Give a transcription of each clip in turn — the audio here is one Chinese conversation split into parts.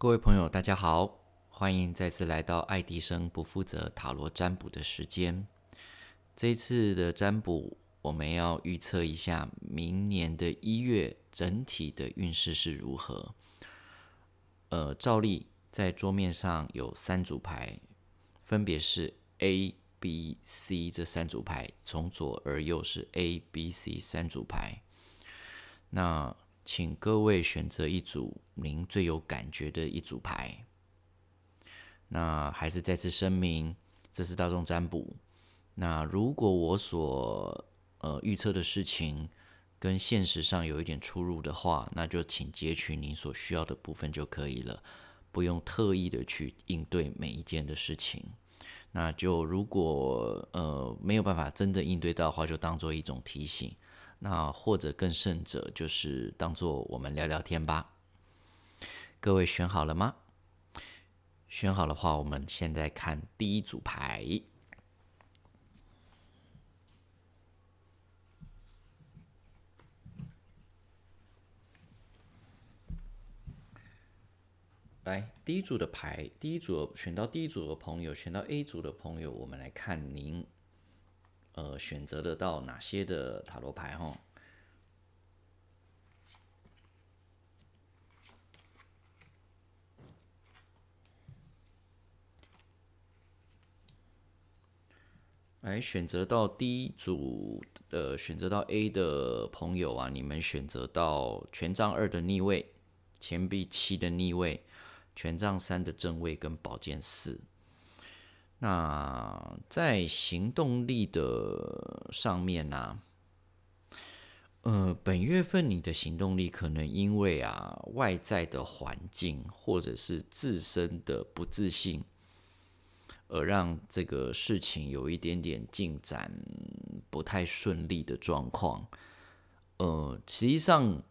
各位朋友，大家好，欢迎再次来到爱迪生不负责塔罗占卜的时间。这一次的占卜，我们要预测一下明年的一月整体的运势是如何。呃，照例在桌面上有三组牌，分别是 A、B、C 这三组牌，从左而右是 A、B、C 三组牌。那请各位选择一组您最有感觉的一组牌。那还是再次声明，这是大众占卜。那如果我所呃预测的事情跟现实上有一点出入的话，那就请截取您所需要的部分就可以了，不用特意的去应对每一件的事情。那就如果呃没有办法真正应对到的话，就当做一种提醒。那或者更甚者，就是当做我们聊聊天吧。各位选好了吗？选好的话，我们现在看第一组牌。来，第一组的牌，第一组选到第一组的朋友，选到 A 组的朋友，我们来看您。呃，选择得到哪些的塔罗牌哈？来选择到第一组呃，选择到 A 的朋友啊，你们选择到权杖二的逆位，钱币七的逆位，权杖三的正位跟宝剑四。那在行动力的上面呢？呃，本月份你的行动力可能因为啊外在的环境或者是自身的不自信，而让这个事情有一点点进展不太顺利的状况。呃，实际上，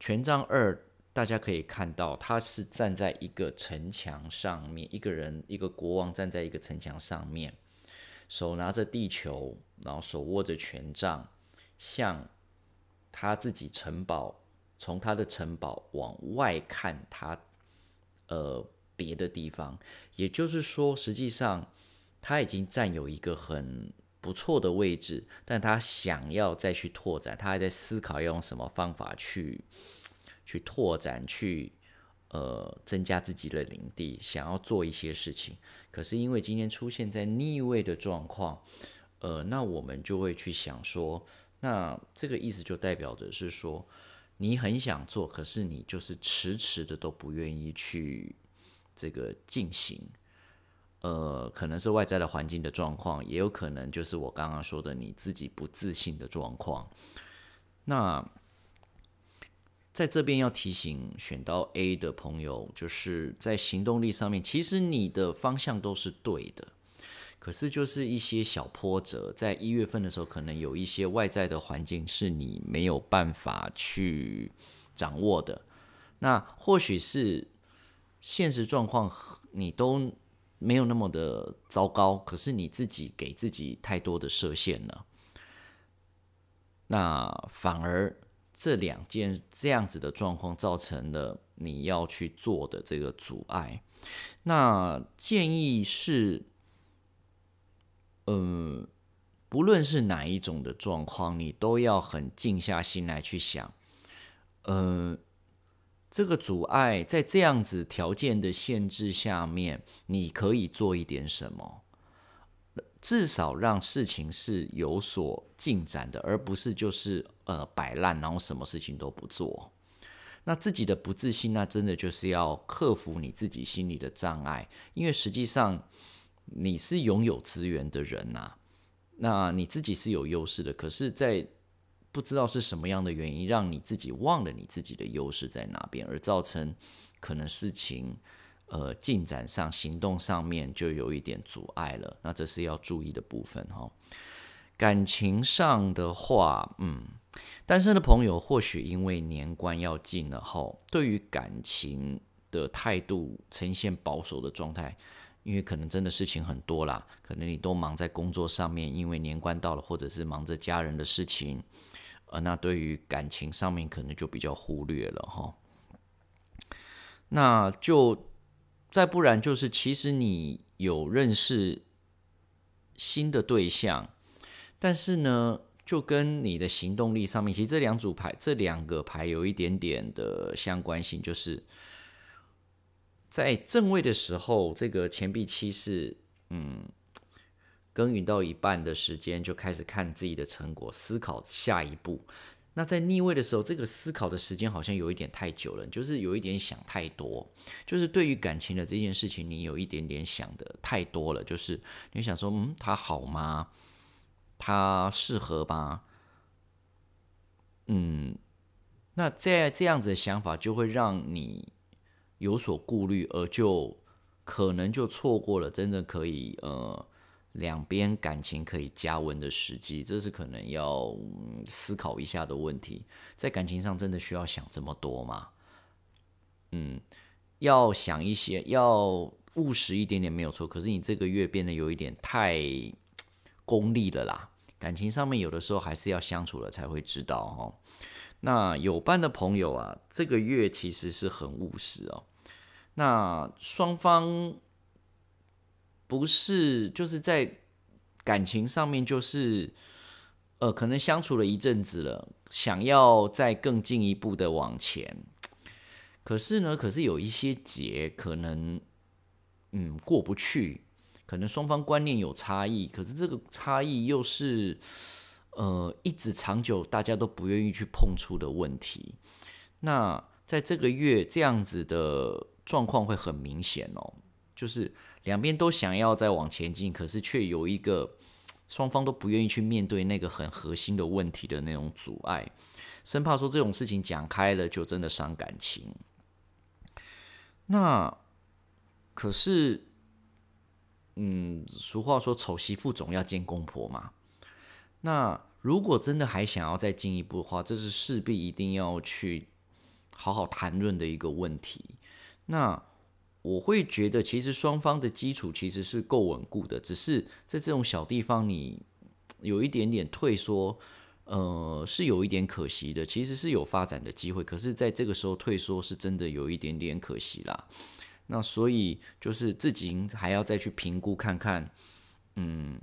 权杖二。大家可以看到，他是站在一个城墙上面，一个人，一个国王站在一个城墙上面，手拿着地球，然后手握着权杖，向他自己城堡，从他的城堡往外看，他呃别的地方。也就是说，实际上他已经占有一个很不错的位置，但他想要再去拓展，他还在思考要用什么方法去。去拓展，去呃增加自己的领地，想要做一些事情，可是因为今天出现在逆位的状况，呃，那我们就会去想说，那这个意思就代表着是说，你很想做，可是你就是迟迟的都不愿意去这个进行，呃，可能是外在的环境的状况，也有可能就是我刚刚说的你自己不自信的状况，那。在这边要提醒选到 A 的朋友，就是在行动力上面，其实你的方向都是对的，可是就是一些小波折，在一月份的时候，可能有一些外在的环境是你没有办法去掌握的。那或许是现实状况你都没有那么的糟糕，可是你自己给自己太多的设限了，那反而。这两件这样子的状况造成了你要去做的这个阻碍，那建议是，嗯，不论是哪一种的状况，你都要很静下心来去想，呃，这个阻碍在这样子条件的限制下面，你可以做一点什么，至少让事情是有所进展的，而不是就是。呃，摆烂，然后什么事情都不做，那自己的不自信，那真的就是要克服你自己心里的障碍，因为实际上你是拥有资源的人呐，那你自己是有优势的，可是，在不知道是什么样的原因，让你自己忘了你自己的优势在哪边，而造成可能事情呃进展上、行动上面就有一点阻碍了，那这是要注意的部分哈。感情上的话，嗯。单身的朋友或许因为年关要近了哈，对于感情的态度呈现保守的状态，因为可能真的事情很多啦，可能你都忙在工作上面，因为年关到了，或者是忙着家人的事情，呃，那对于感情上面可能就比较忽略了哈。那就再不然就是，其实你有认识新的对象，但是呢？就跟你的行动力上面，其实这两组牌这两个牌有一点点的相关性，就是在正位的时候，这个钱币七是嗯，耕耘到一半的时间就开始看自己的成果，思考下一步。那在逆位的时候，这个思考的时间好像有一点太久了，就是有一点想太多，就是对于感情的这件事情，你有一点点想的太多了，就是你想说，嗯，他好吗？他适合吧？嗯，那在这样子的想法就会让你有所顾虑，而就可能就错过了真的可以呃两边感情可以加温的时机，这是可能要思考一下的问题。在感情上真的需要想这么多吗？嗯，要想一些，要务实一点点没有错。可是你这个月变得有一点太……功利的啦，感情上面有的时候还是要相处了才会知道哦。那有伴的朋友啊，这个月其实是很务实哦。那双方不是就是在感情上面，就是呃，可能相处了一阵子了，想要再更进一步的往前，可是呢，可是有一些结可能嗯过不去。可能双方观念有差异，可是这个差异又是，呃，一直长久大家都不愿意去碰触的问题。那在这个月这样子的状况会很明显哦，就是两边都想要再往前进，可是却有一个双方都不愿意去面对那个很核心的问题的那种阻碍，生怕说这种事情讲开了就真的伤感情。那可是。嗯，俗话说“丑媳妇总要见公婆”嘛。那如果真的还想要再进一步的话，这是势必一定要去好好谈论的一个问题。那我会觉得，其实双方的基础其实是够稳固的，只是在这种小地方，你有一点点退缩，呃，是有一点可惜的。其实是有发展的机会，可是，在这个时候退缩，是真的有一点点可惜啦。那所以就是自己还要再去评估看看，嗯，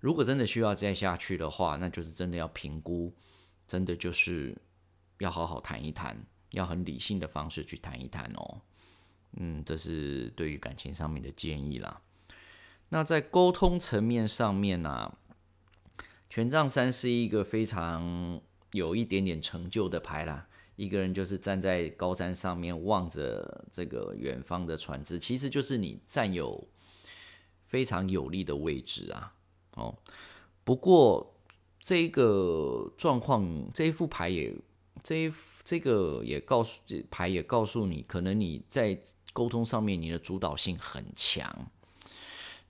如果真的需要再下去的话，那就是真的要评估，真的就是要好好谈一谈，要很理性的方式去谈一谈哦。嗯，这是对于感情上面的建议啦。那在沟通层面上面呢，权杖三是一个非常有一点点成就的牌啦。一个人就是站在高山上面望着这个远方的船只，其实就是你占有非常有利的位置啊。哦，不过这个状况，这一副牌也这一这个也告诉牌也告诉你，可能你在沟通上面你的主导性很强。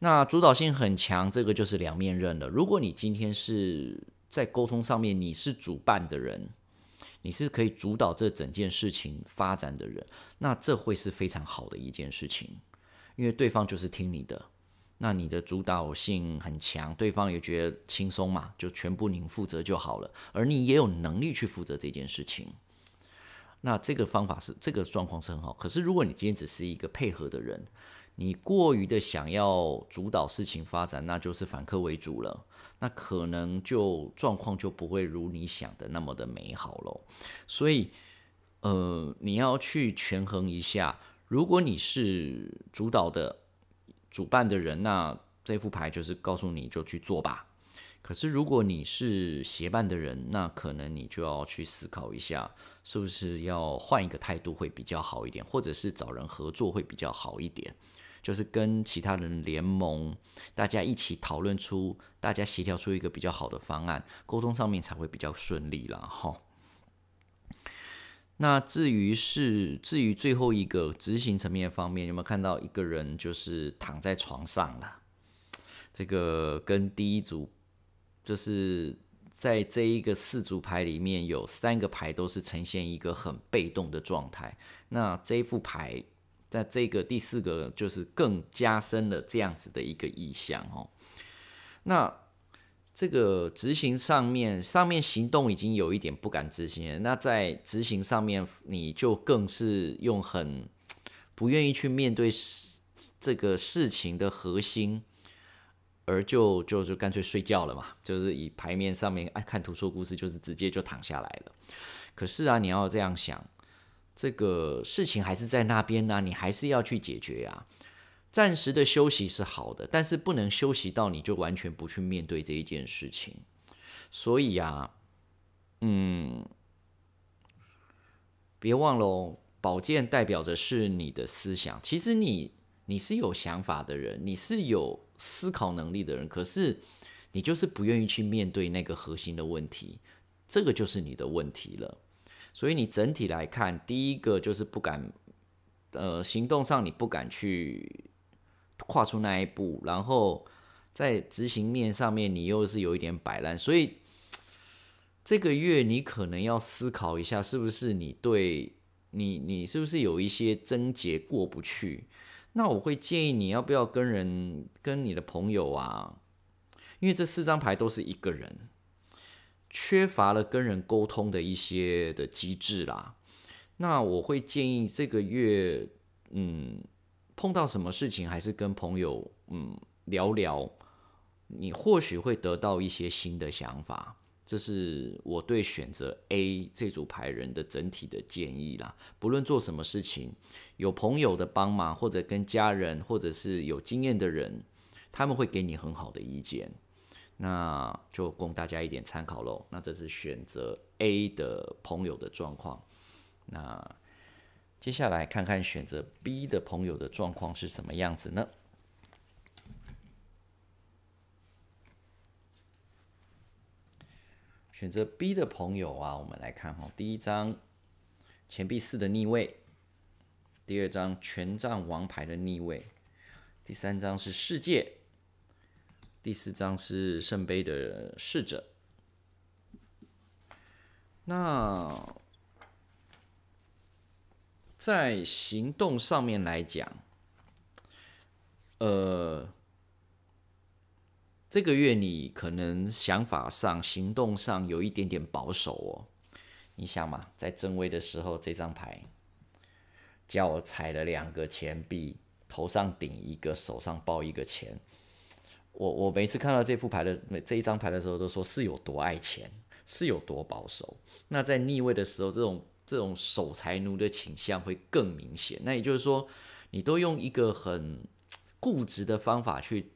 那主导性很强，这个就是两面刃了。如果你今天是在沟通上面你是主办的人。你是可以主导这整件事情发展的人，那这会是非常好的一件事情，因为对方就是听你的，那你的主导性很强，对方也觉得轻松嘛，就全部你负责就好了，而你也有能力去负责这件事情。那这个方法是这个状况是很好，可是如果你今天只是一个配合的人，你过于的想要主导事情发展，那就是反客为主了。那可能就状况就不会如你想的那么的美好喽。所以，呃，你要去权衡一下。如果你是主导的、主办的人，那这副牌就是告诉你就去做吧。可是如果你是协办的人，那可能你就要去思考一下，是不是要换一个态度会比较好一点，或者是找人合作会比较好一点。就是跟其他人联盟，大家一起讨论出，大家协调出一个比较好的方案，沟通上面才会比较顺利了哈。那至于是至于最后一个执行层面方面，有没有看到一个人就是躺在床上了？这个跟第一组就是在这一个四组牌里面有三个牌都是呈现一个很被动的状态，那这副牌。在这个第四个，就是更加深了这样子的一个意向哦。那这个执行上面，上面行动已经有一点不敢执行了。那在执行上面，你就更是用很不愿意去面对这个事情的核心，而就就是干脆睡觉了嘛，就是以牌面上面爱看图说故事，就是直接就躺下来了。可是啊，你要这样想。这个事情还是在那边呢，你还是要去解决啊。暂时的休息是好的，但是不能休息到你就完全不去面对这一件事情。所以呀，嗯，别忘了，宝剑代表着是你的思想。其实你你是有想法的人，你是有思考能力的人，可是你就是不愿意去面对那个核心的问题，这个就是你的问题了。所以你整体来看，第一个就是不敢，呃，行动上你不敢去跨出那一步，然后在执行面上面你又是有一点摆烂，所以这个月你可能要思考一下，是不是你对你你是不是有一些症结过不去？那我会建议你要不要跟人跟你的朋友啊，因为这四张牌都是一个人。缺乏了跟人沟通的一些的机制啦，那我会建议这个月，嗯，碰到什么事情还是跟朋友，嗯，聊聊，你或许会得到一些新的想法。这是我对选择 A 这组牌人的整体的建议啦。不论做什么事情，有朋友的帮忙，或者跟家人，或者是有经验的人，他们会给你很好的意见。那就供大家一点参考喽。那这是选择 A 的朋友的状况。那接下来看看选择 B 的朋友的状况是什么样子呢？选择 B 的朋友啊，我们来看哈，第一张钱币四的逆位，第二张权杖王牌的逆位，第三张是世界。第四张是圣杯的侍者。那在行动上面来讲，呃，这个月你可能想法上、行动上有一点点保守哦。你想嘛，在正位的时候，这张牌叫我踩了两个钱币，头上顶一个，手上抱一个钱。我我每次看到这副牌的每这一张牌的时候，都说是有多爱钱，是有多保守。那在逆位的时候，这种这种守财奴的倾向会更明显。那也就是说，你都用一个很固执的方法去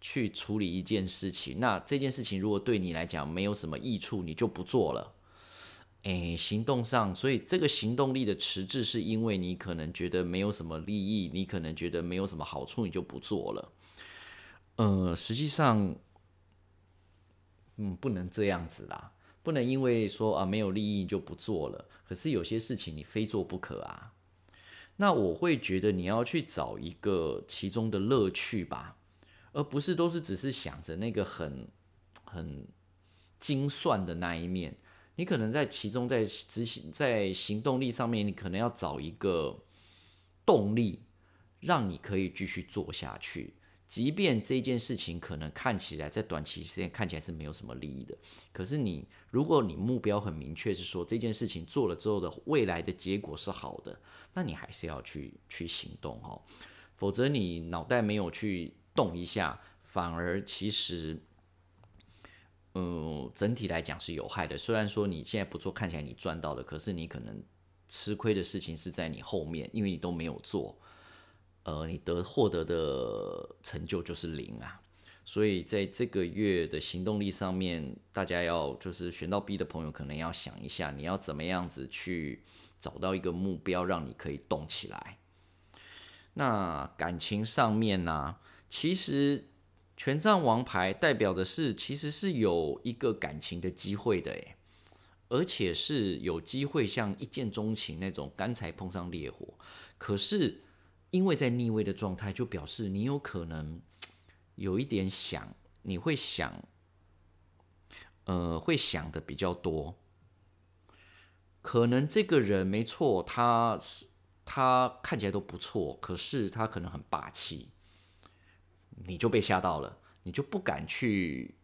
去处理一件事情。那这件事情如果对你来讲没有什么益处，你就不做了。哎，行动上，所以这个行动力的迟滞，是因为你可能觉得没有什么利益，你可能觉得没有什么好处，你就不做了。呃，实际上，嗯，不能这样子啦，不能因为说啊没有利益就不做了。可是有些事情你非做不可啊。那我会觉得你要去找一个其中的乐趣吧，而不是都是只是想着那个很很精算的那一面。你可能在其中在执行在行动力上面，你可能要找一个动力，让你可以继续做下去。即便这件事情可能看起来在短期时间看起来是没有什么利益的，可是你如果你目标很明确，是说这件事情做了之后的未来的结果是好的，那你还是要去去行动哦，否则你脑袋没有去动一下，反而其实，嗯，整体来讲是有害的。虽然说你现在不做，看起来你赚到了，可是你可能吃亏的事情是在你后面，因为你都没有做。呃，你得获得的成就就是零啊，所以在这个月的行动力上面，大家要就是选到 B 的朋友，可能要想一下，你要怎么样子去找到一个目标，让你可以动起来。那感情上面呢，其实权杖王牌代表的是，其实是有一个感情的机会的，而且是有机会像一见钟情那种，干柴碰上烈火，可是。因为在逆位的状态，就表示你有可能有一点想，你会想，呃，会想的比较多。可能这个人没错，他是他看起来都不错，可是他可能很霸气，你就被吓到了，你就不敢去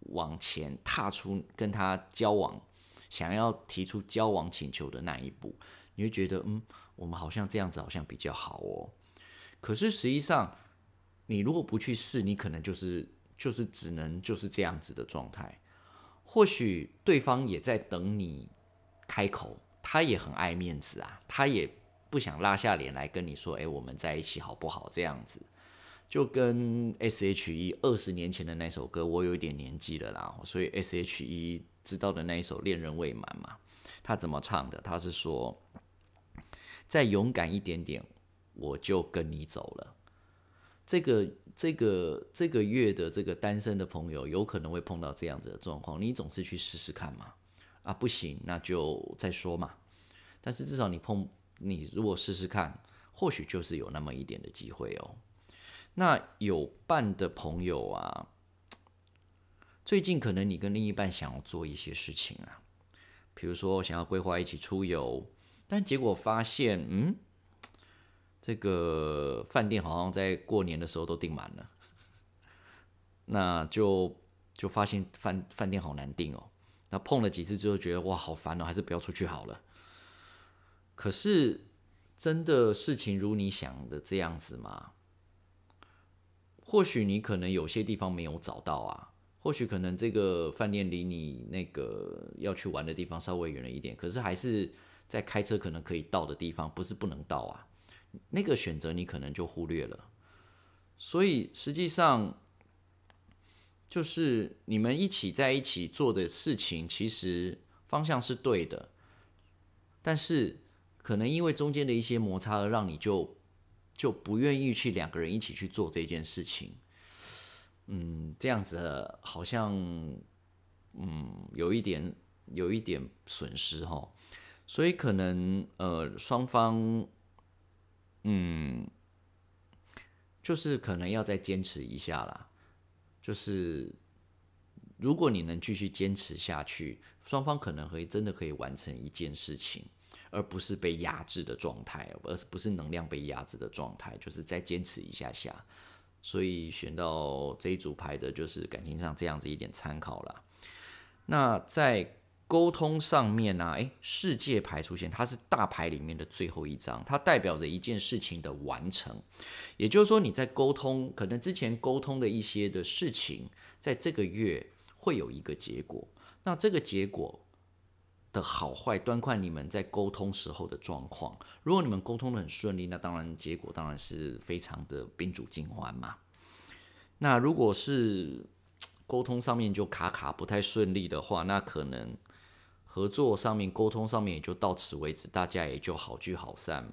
往前踏出跟他交往，想要提出交往请求的那一步。你会觉得，嗯，我们好像这样子好像比较好哦。可是实际上，你如果不去试，你可能就是就是只能就是这样子的状态。或许对方也在等你开口，他也很爱面子啊，他也不想拉下脸来跟你说：“哎，我们在一起好不好？”这样子，就跟 SHE 二十年前的那首歌《我有点年纪了》啦，所以 SHE 知道的那一首《恋人未满》嘛，他怎么唱的？他是说：“再勇敢一点点。”我就跟你走了。这个、这个、这个月的这个单身的朋友，有可能会碰到这样子的状况。你总是去试试看嘛？啊，不行，那就再说嘛。但是至少你碰你，如果试试看，或许就是有那么一点的机会哦。那有伴的朋友啊，最近可能你跟另一半想要做一些事情啊，比如说想要规划一起出游，但结果发现，嗯。这个饭店好像在过年的时候都订满了，那就就发现饭饭店好难订哦。那碰了几次之后，觉得哇，好烦哦，还是不要出去好了。可是真的事情如你想的这样子吗？或许你可能有些地方没有找到啊，或许可能这个饭店离你那个要去玩的地方稍微远了一点，可是还是在开车可能可以到的地方，不是不能到啊。那个选择你可能就忽略了，所以实际上就是你们一起在一起做的事情，其实方向是对的，但是可能因为中间的一些摩擦，让你就就不愿意去两个人一起去做这件事情。嗯，这样子好像嗯有一点有一点损失哈，所以可能呃双方。嗯，就是可能要再坚持一下啦。就是如果你能继续坚持下去，双方可能会真的可以完成一件事情，而不是被压制的状态，而不是不是能量被压制的状态，就是再坚持一下下。所以选到这一组牌的就是感情上这样子一点参考了。那在。沟通上面呢，诶，世界牌出现，它是大牌里面的最后一张，它代表着一件事情的完成。也就是说，你在沟通，可能之前沟通的一些的事情，在这个月会有一个结果。那这个结果的好坏，端看你们在沟通时候的状况。如果你们沟通的很顺利，那当然结果当然是非常的宾主尽欢嘛。那如果是沟通上面就卡卡不太顺利的话，那可能。合作上面、沟通上面也就到此为止，大家也就好聚好散。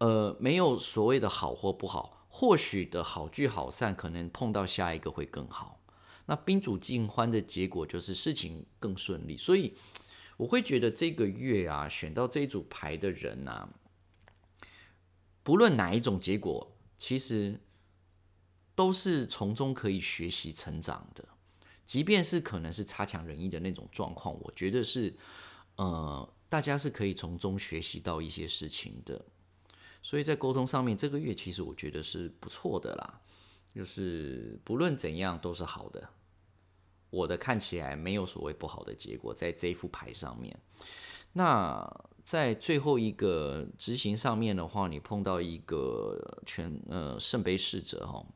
呃，没有所谓的好或不好，或许的好聚好散，可能碰到下一个会更好。那宾主尽欢的结果就是事情更顺利，所以我会觉得这个月啊，选到这一组牌的人啊，不论哪一种结果，其实都是从中可以学习成长的。即便是可能是差强人意的那种状况，我觉得是，呃，大家是可以从中学习到一些事情的。所以在沟通上面，这个月其实我觉得是不错的啦，就是不论怎样都是好的。我的看起来没有所谓不好的结果，在这副牌上面。那在最后一个执行上面的话，你碰到一个全呃圣杯侍者哈。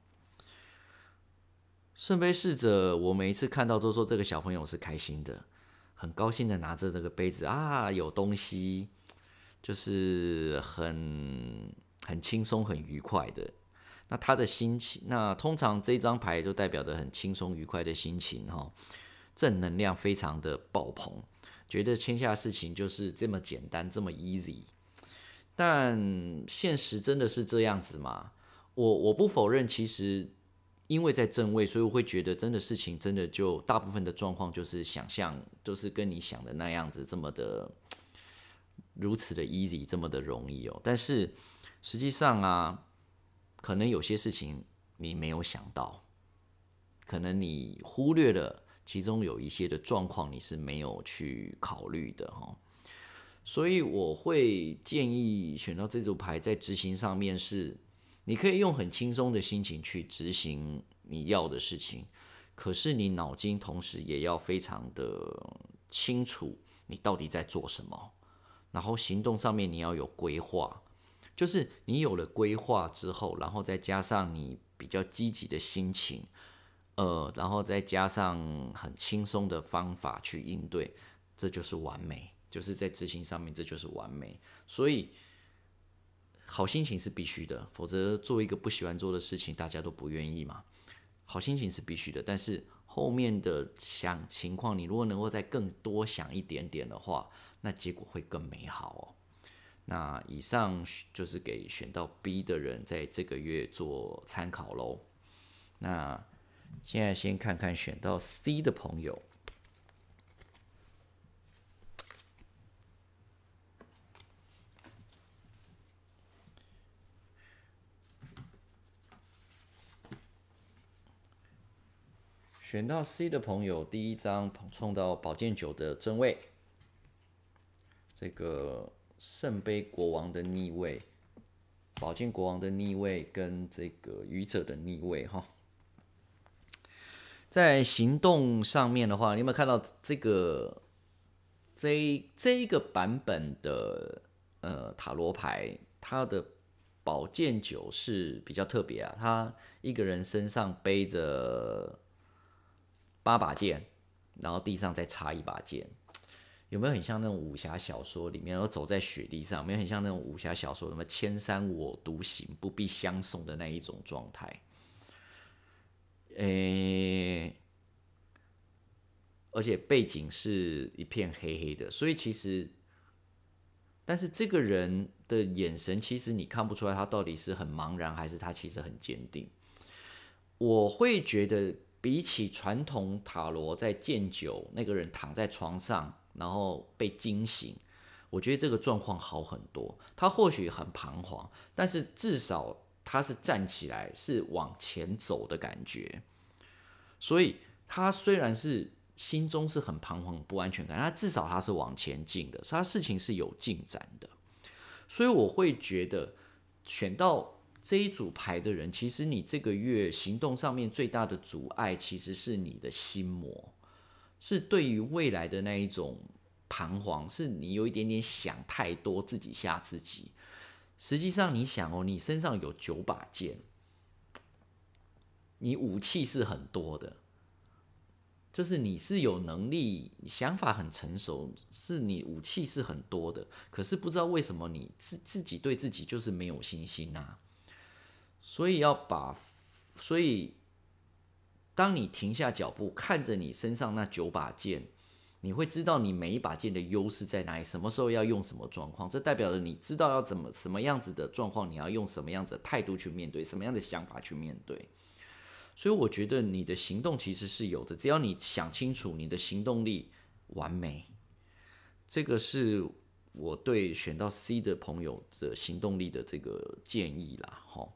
圣杯侍者，我每一次看到都说这个小朋友是开心的，很高兴的拿着这个杯子啊，有东西，就是很很轻松、很愉快的。那他的心情，那通常这张牌都代表的很轻松、愉快的心情哈，正能量非常的爆棚，觉得天下事情就是这么简单，这么 easy。但现实真的是这样子吗？我我不否认，其实。因为在正位，所以我会觉得，真的事情真的就大部分的状况就是想象都是跟你想的那样子这么的如此的 easy，这么的容易哦。但是实际上啊，可能有些事情你没有想到，可能你忽略了其中有一些的状况你是没有去考虑的哈。所以我会建议选到这组牌在执行上面是。你可以用很轻松的心情去执行你要的事情，可是你脑筋同时也要非常的清楚你到底在做什么，然后行动上面你要有规划，就是你有了规划之后，然后再加上你比较积极的心情，呃，然后再加上很轻松的方法去应对，这就是完美，就是在执行上面这就是完美，所以。好心情是必须的，否则做一个不喜欢做的事情，大家都不愿意嘛。好心情是必须的，但是后面的想情况，你如果能够再更多想一点点的话，那结果会更美好哦。那以上就是给选到 B 的人在这个月做参考喽。那现在先看看选到 C 的朋友。选到 C 的朋友，第一张碰到宝剑九的正位，这个圣杯国王的逆位，宝剑国王的逆位，跟这个愚者的逆位，哈。在行动上面的话，你有没有看到这个这这一个版本的呃塔罗牌？它的宝剑九是比较特别啊，它一个人身上背着。八把剑，然后地上再插一把剑，有没有很像那种武侠小说里面？然后走在雪地上，没有很像那种武侠小说什么“千山我独行，不必相送”的那一种状态？诶，而且背景是一片黑黑的，所以其实，但是这个人的眼神，其实你看不出来他到底是很茫然，还是他其实很坚定。我会觉得。比起传统塔罗在见酒那个人躺在床上然后被惊醒，我觉得这个状况好很多。他或许很彷徨，但是至少他是站起来，是往前走的感觉。所以他虽然是心中是很彷徨、不安全感，他至少他是往前进的，所以他事情是有进展的。所以我会觉得选到。这一组牌的人，其实你这个月行动上面最大的阻碍，其实是你的心魔，是对于未来的那一种彷徨，是你有一点点想太多，自己吓自己。实际上，你想哦，你身上有九把剑，你武器是很多的，就是你是有能力，想法很成熟，是你武器是很多的，可是不知道为什么，你自自己对自己就是没有信心啊。所以要把，所以当你停下脚步，看着你身上那九把剑，你会知道你每一把剑的优势在哪里，什么时候要用，什么状况，这代表了你知道要怎么什么样子的状况，你要用什么样子的态度去面对，什么样的想法去面对。所以我觉得你的行动其实是有的，只要你想清楚，你的行动力完美。这个是我对选到 C 的朋友的行动力的这个建议啦，哦。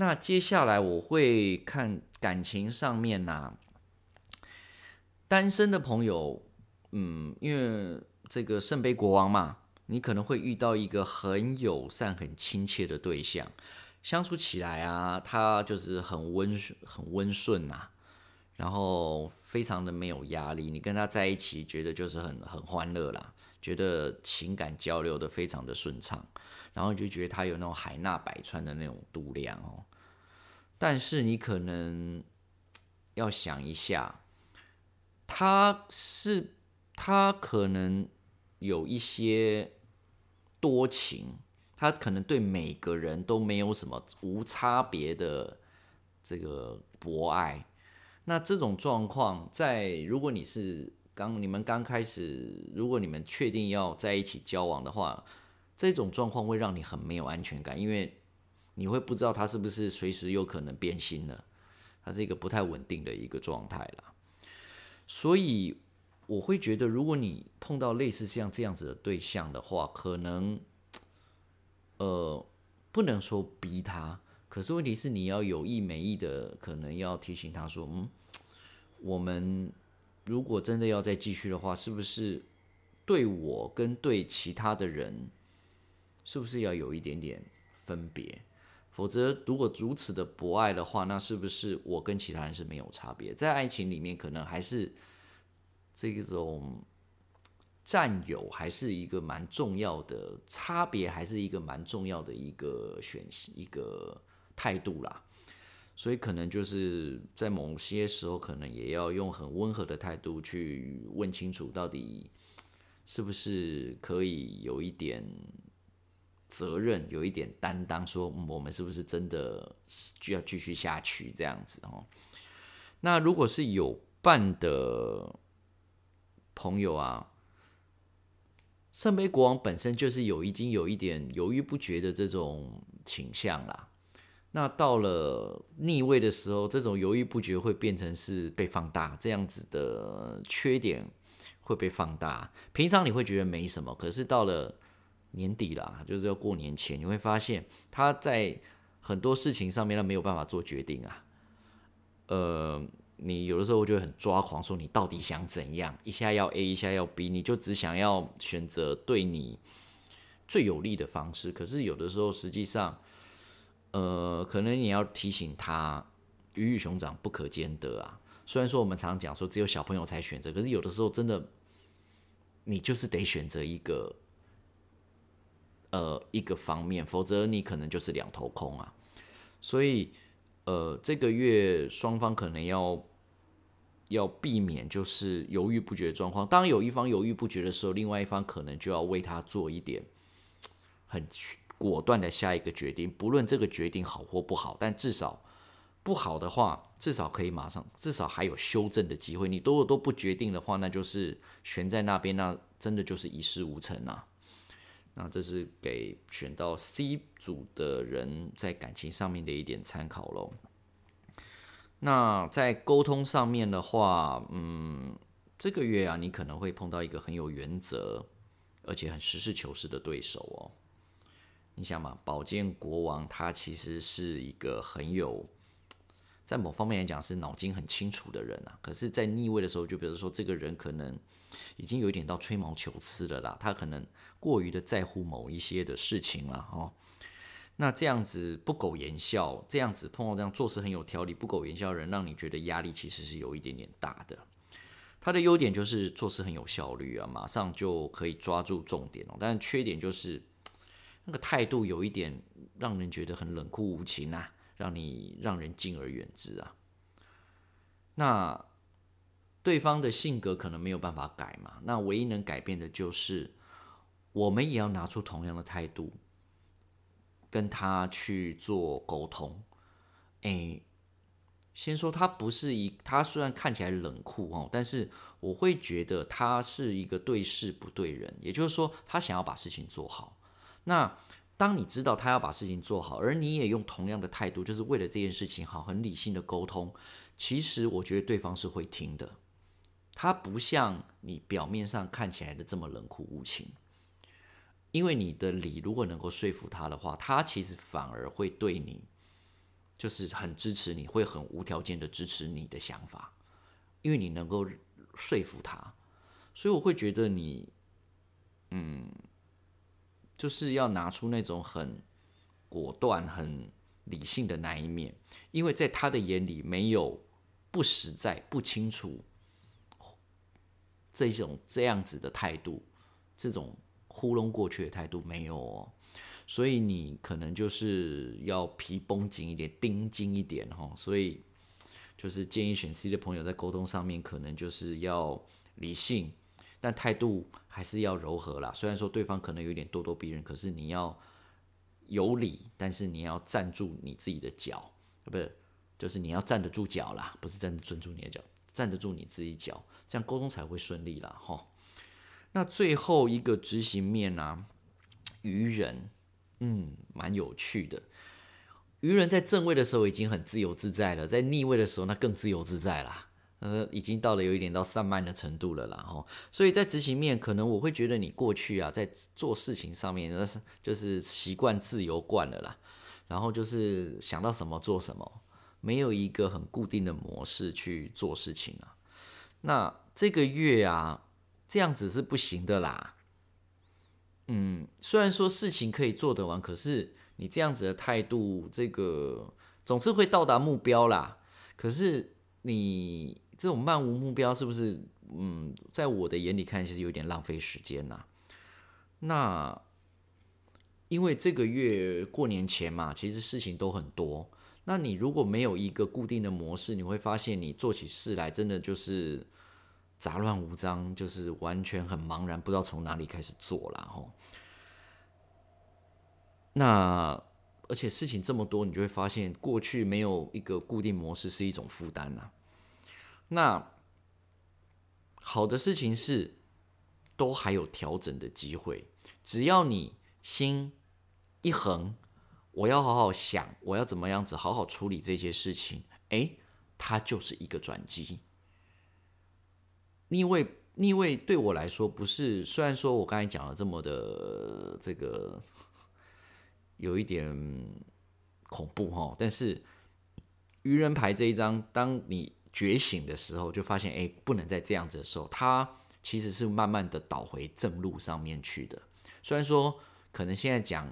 那接下来我会看感情上面呐，单身的朋友，嗯，因为这个圣杯国王嘛，你可能会遇到一个很友善、很亲切的对象，相处起来啊，他就是很温很温顺呐，然后非常的没有压力，你跟他在一起，觉得就是很很欢乐啦，觉得情感交流的非常的顺畅。然后就觉得他有那种海纳百川的那种度量哦，但是你可能要想一下，他是他可能有一些多情，他可能对每个人都没有什么无差别的这个博爱。那这种状况，在如果你是刚你们刚开始，如果你们确定要在一起交往的话。这种状况会让你很没有安全感，因为你会不知道他是不是随时有可能变心了，他是一个不太稳定的一个状态了。所以我会觉得，如果你碰到类似像这样子的对象的话，可能呃不能说逼他，可是问题是你要有意没意的，可能要提醒他说，嗯，我们如果真的要再继续的话，是不是对我跟对其他的人？是不是要有一点点分别？否则，如果如此的博爱的话，那是不是我跟其他人是没有差别？在爱情里面，可能还是这种占有还是一个蛮重要的差别，还是一个蛮重要的一个选一个态度啦。所以，可能就是在某些时候，可能也要用很温和的态度去问清楚，到底是不是可以有一点。责任有一点担当，说我们是不是真的是就要继续下去这样子哦？那如果是有伴的朋友啊，圣杯国王本身就是有已经有一点犹豫不决的这种倾向啦。那到了逆位的时候，这种犹豫不决会变成是被放大，这样子的缺点会被放大。平常你会觉得没什么，可是到了。年底了，就是要过年前，你会发现他在很多事情上面他没有办法做决定啊。呃，你有的时候就会很抓狂，说你到底想怎样？一下要 A，一下要 B，你就只想要选择对你最有利的方式。可是有的时候，实际上，呃，可能你要提醒他，鱼与熊掌不可兼得啊。虽然说我们常讲说只有小朋友才选择，可是有的时候真的，你就是得选择一个。呃，一个方面，否则你可能就是两头空啊。所以，呃，这个月双方可能要要避免就是犹豫不决的状况。当有一方犹豫不决的时候，另外一方可能就要为他做一点 很果断的下一个决定。不论这个决定好或不好，但至少不好的话，至少可以马上，至少还有修正的机会。你都都不决定的话，那就是悬在那边，那真的就是一事无成啊。那这是给选到 C 组的人在感情上面的一点参考喽。那在沟通上面的话，嗯，这个月啊，你可能会碰到一个很有原则，而且很实事求是的对手哦。你想嘛，宝剑国王他其实是一个很有，在某方面来讲是脑筋很清楚的人啊。可是，在逆位的时候，就比如说这个人可能已经有一点到吹毛求疵了啦，他可能。过于的在乎某一些的事情了哦，那这样子不苟言笑，这样子碰到这样做事很有条理、不苟言笑的人，让你觉得压力其实是有一点点大的。他的优点就是做事很有效率啊，马上就可以抓住重点哦。但缺点就是那个态度有一点让人觉得很冷酷无情啊，让你让人敬而远之啊。那对方的性格可能没有办法改嘛，那唯一能改变的就是。我们也要拿出同样的态度，跟他去做沟通。诶，先说他不是一，他虽然看起来冷酷哦，但是我会觉得他是一个对事不对人，也就是说，他想要把事情做好。那当你知道他要把事情做好，而你也用同样的态度，就是为了这件事情好，很理性的沟通，其实我觉得对方是会听的。他不像你表面上看起来的这么冷酷无情。因为你的理如果能够说服他的话，他其实反而会对你就是很支持，你会很无条件的支持你的想法，因为你能够说服他，所以我会觉得你，嗯，就是要拿出那种很果断、很理性的那一面，因为在他的眼里没有不实在、不清楚这种这样子的态度，这种。糊弄过去的态度没有哦，所以你可能就是要皮绷紧一点，盯紧一点哈。所以就是建议选 C 的朋友在沟通上面可能就是要理性，但态度还是要柔和啦。虽然说对方可能有点咄咄逼人，可是你要有理，但是你要站住你自己的脚，不是，就是你要站得住脚啦？不是站得住你的脚，站得住你自己脚，这样沟通才会顺利啦哈。那最后一个执行面呢？愚人，嗯，蛮有趣的。愚人在正位的时候已经很自由自在了，在逆位的时候那更自由自在啦。呃，已经到了有一点到散漫的程度了啦。吼，所以在执行面，可能我会觉得你过去啊，在做事情上面那是就是习惯自由惯了啦，然后就是想到什么做什么，没有一个很固定的模式去做事情啊。那这个月啊。这样子是不行的啦，嗯，虽然说事情可以做得完，可是你这样子的态度，这个总是会到达目标啦。可是你这种漫无目标，是不是？嗯，在我的眼里看，其实有点浪费时间呐。那因为这个月过年前嘛，其实事情都很多。那你如果没有一个固定的模式，你会发现你做起事来真的就是。杂乱无章，就是完全很茫然，不知道从哪里开始做了吼。那而且事情这么多，你就会发现过去没有一个固定模式是一种负担呐。那好的事情是，都还有调整的机会，只要你心一横，我要好好想，我要怎么样子好好处理这些事情，诶，它就是一个转机。逆位逆位对我来说不是，虽然说我刚才讲了这么的这个有一点恐怖哈，但是愚人牌这一张，当你觉醒的时候，就发现哎，不能再这样子的时候，它其实是慢慢的倒回正路上面去的。虽然说可能现在讲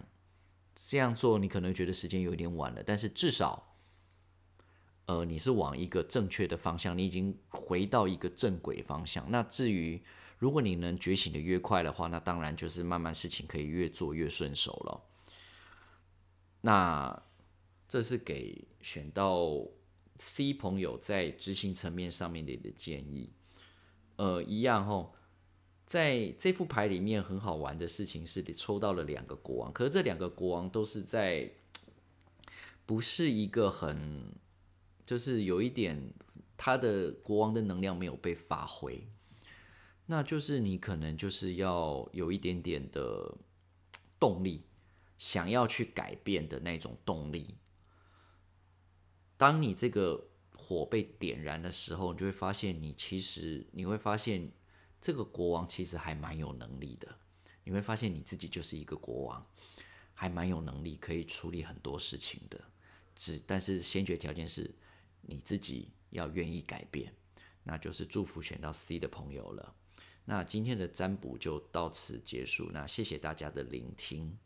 这样做，你可能觉得时间有点晚了，但是至少。呃，你是往一个正确的方向，你已经回到一个正轨方向。那至于如果你能觉醒的越快的话，那当然就是慢慢事情可以越做越顺手了。那这是给选到 C 朋友在执行层面上面的个建议。呃，一样吼，在这副牌里面很好玩的事情是你抽到了两个国王，可是这两个国王都是在不是一个很。就是有一点，他的国王的能量没有被发挥，那就是你可能就是要有一点点的动力，想要去改变的那种动力。当你这个火被点燃的时候，你就会发现，你其实你会发现，这个国王其实还蛮有能力的。你会发现你自己就是一个国王，还蛮有能力，可以处理很多事情的。只但是先决条件是。你自己要愿意改变，那就是祝福选到 C 的朋友了。那今天的占卜就到此结束，那谢谢大家的聆听。